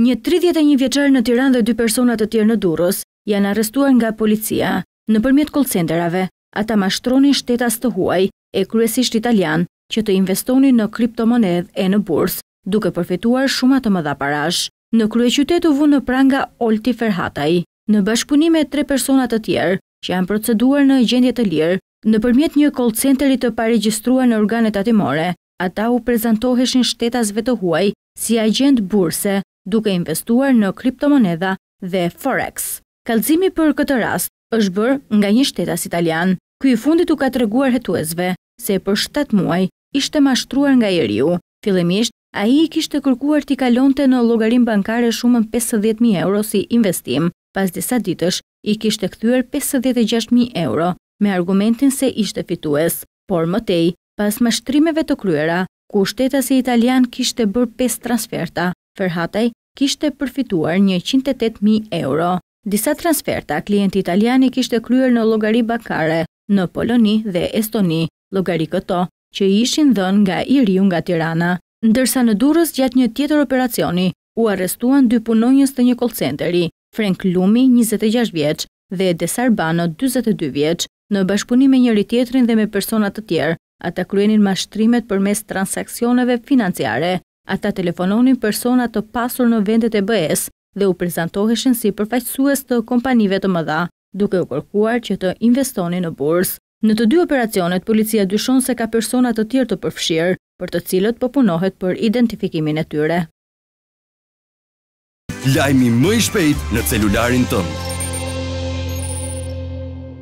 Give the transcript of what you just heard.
Një 31 vjeqarë në Tiran dhe dy personat të tjerë në Durus janë arrestuar nga policia në përmjet call centerave, ata mashtroni shtetas të huaj e kryesisht italian që të investoni në kriptomonedh e në burs, duke përfituar shumë atë më dha parash. Në krye qytet u në pranga Olti Ferhataj, në bashkëpunime tre personat të tjerë që janë proceduar në gjendje të lirë, në përmjet një call centeri të paregjistruar në organet atimore, ata u prezentoheshin shtetasve të huaj si agent burse, duke investuar në kriptomoneda dhe forex. Kalzimi për këtë rast është bërë nga një shtetas italian, ku i fundit u ka të reguar hetuesve se për 7 muaj ishte mashtruar nga jeriu. Filimisht, a i kishte kërkuar t'i kalonte në logarim bankare shumën 50.000 euro si investim, pas disa ditësh i kishte këthyër 56.000 euro me argumentin se ishte fitues, por mëtej, pas mashtrimeve të kryera, ku shtetas e italian kishte bërë 5 transferta për hataj kishte përfituar 108.000 euro. Disa transferta, klienti italiani kishte kryer në logari bakare, në Poloni dhe Estoni, logari këto, që i ishin dhën nga Iriu nga Tirana. Ndërsa në durës gjatë një tjetër operacioni, u arestuan dy punonjës të një call centeri, Frank Lumi, 26 vjeqë, dhe Desar Bano, 22 vjeqë, në me njëri tjetërin dhe me personat të tjerë, ata kryenin mashtrimet për mes transakcioneve financiare. Ata telefononin persona të pasur në vendet e bëhes dhe u prezentoheshen si përfaqësues të kompanive të mëdha, duke u kërkuar që të investoni në burs. Në të dy operacionet, policia dyshon se ka personat të tjertë të përfshirë, për të cilët pëpunohet po për identifikimin e tyre. Lajmi më i shpejt në celularin tëmë.